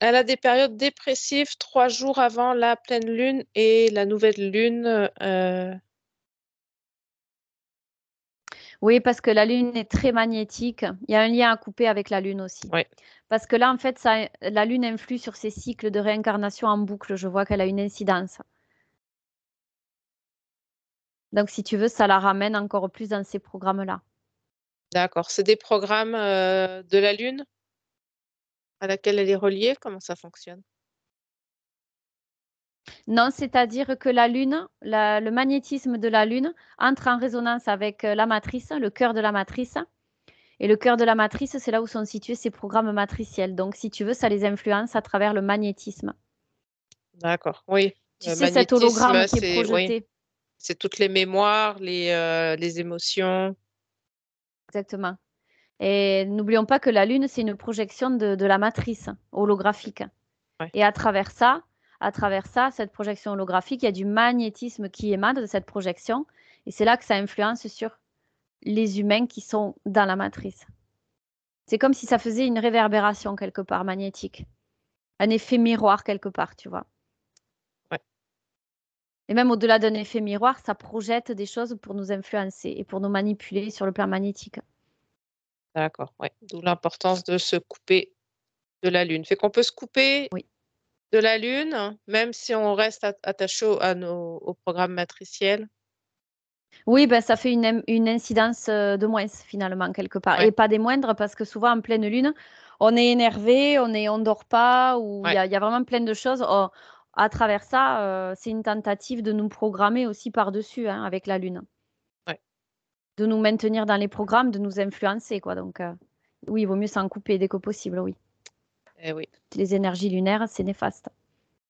Elle a des périodes dépressives trois jours avant la pleine lune et la nouvelle lune. Euh, oui, parce que la Lune est très magnétique. Il y a un lien à couper avec la Lune aussi. Oui. Parce que là, en fait, ça, la Lune influe sur ses cycles de réincarnation en boucle. Je vois qu'elle a une incidence. Donc, si tu veux, ça la ramène encore plus dans ces programmes-là. D'accord. C'est des programmes euh, de la Lune à laquelle elle est reliée Comment ça fonctionne non, c'est-à-dire que la Lune, le magnétisme de la Lune entre en résonance avec euh, la matrice, le cœur de la matrice. Et le cœur de la matrice, c'est là où sont situés ces programmes matriciels. Donc, si tu veux, ça les influence à travers le magnétisme. D'accord, oui. Tu sais, cet hologramme qui est projeté. C'est toutes les mémoires, les euh, émotions. Exactement. Et n'oublions pas que la Lune, c'est une projection de, la matrice holographique. Et à travers ça, à travers ça, cette projection holographique, il y a du magnétisme qui émane de cette projection. Et c'est là que ça influence sur les humains qui sont dans la matrice. C'est comme si ça faisait une réverbération quelque part magnétique. Un effet miroir quelque part, tu vois. Et même au-delà d'un effet miroir, ça projette des choses pour nous influencer et pour nous manipuler sur le plan magnétique. D'accord, ouais. D'où l'importance de se couper de la Lune. Fait qu'on peut se couper de la Lune, même si on reste attaché au programme matriciel. Oui, ben, ça fait une, incidence euh, de moins, finalement, quelque part. Et pas des moindres, parce que souvent, en pleine Lune, on est énervé, on ne dort pas, ou il y, a vraiment plein de choses. Oh, à travers ça, euh, c'est une tentative de nous programmer aussi par-dessus hein, avec la Lune de nous maintenir dans les programmes, de nous influencer. Quoi. Donc, euh, oui, il vaut mieux s'en couper dès que possible, oui. Eh les énergies lunaires, c'est néfaste.